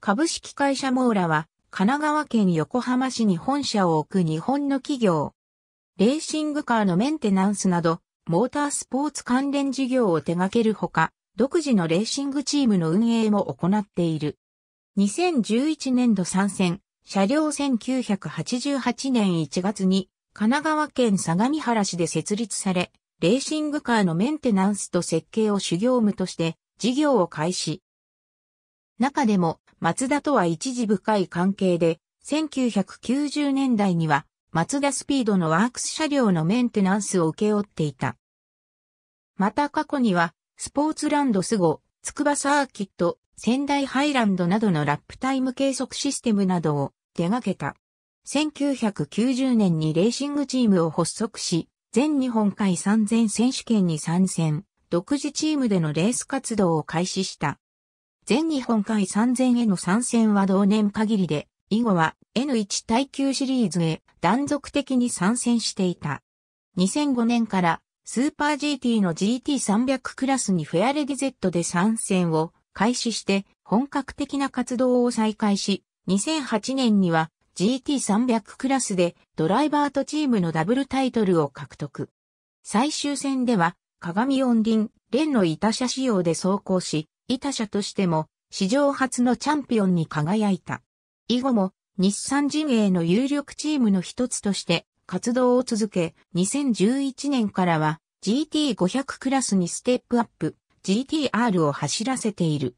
株式会社モーラは、神奈川県横浜市に本社を置く日本の企業。レーシングカーのメンテナンスなど、モータースポーツ関連事業を手掛けるほか、独自のレーシングチームの運営も行っている。2011年度参戦、車両1988年1月に、神奈川県相模原市で設立され、レーシングカーのメンテナンスと設計を主業務として、事業を開始。中でも、松田とは一時深い関係で、1990年代には、松田スピードのワークス車両のメンテナンスを請け負っていた。また過去には、スポーツランドスゴ、つくばサーキット、仙台ハイランドなどのラップタイム計測システムなどを手掛けた。1990年にレーシングチームを発足し、全日本海3000選手権に参戦、独自チームでのレース活動を開始した。全日本海3000への参戦は同年限りで、以後は N1 耐久シリーズへ断続的に参戦していた。2005年からスーパー GT の GT300 クラスにフェアレディ Z で参戦を開始して本格的な活動を再開し、2008年には GT300 クラスでドライバーとチームのダブルタイトルを獲得。最終戦では鏡四輪、レンの板車仕様で走行し、イタ社としても史上初のチャンピオンに輝いた。以後も日産陣営の有力チームの一つとして活動を続け、2011年からは GT500 クラスにステップアップ、GTR を走らせている。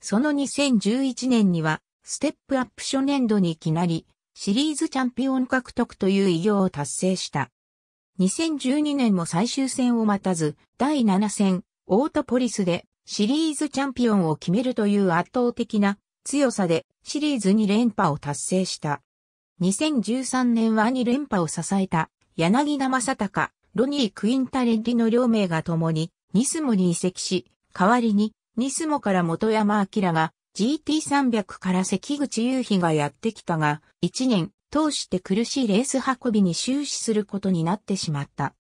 その2011年には、ステップアップ初年度にいきなり、シリーズチャンピオン獲得という偉業を達成した。2012年も最終戦を待たず、第7戦、オートポリスでシリーズチャンピオンを決めるという圧倒的な強さでシリーズ2連覇を達成した。2013年は2連覇を支えた柳田正隆、ロニー・クインタレッリの両名が共にニスモに移籍し、代わりにニスモから元山明が GT300 から関口優飛がやってきたが、1年通して苦しいレース運びに終始することになってしまった。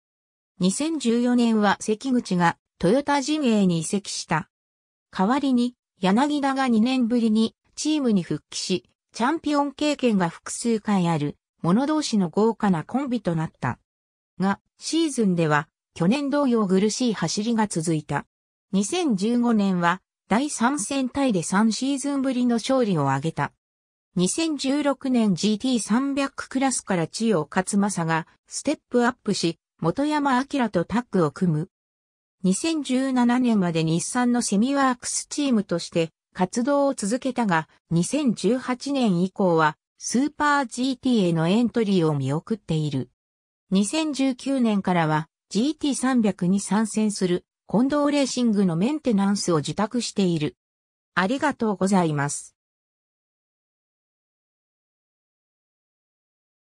2014年は関口がトヨタ陣営に移籍した。代わりに、柳田が2年ぶりにチームに復帰し、チャンピオン経験が複数回ある、者同士の豪華なコンビとなった。が、シーズンでは、去年同様苦しい走りが続いた。2015年は、第3戦タイで3シーズンぶりの勝利を挙げた。2016年 GT300 クラスから地を勝正がステップアップし、元山明とタッグを組む。2017年まで日産のセミワークスチームとして活動を続けたが、2018年以降はスーパー GT へのエントリーを見送っている。2019年からは GT300 に参戦する近藤レーシングのメンテナンスを受託している。ありがとうございます。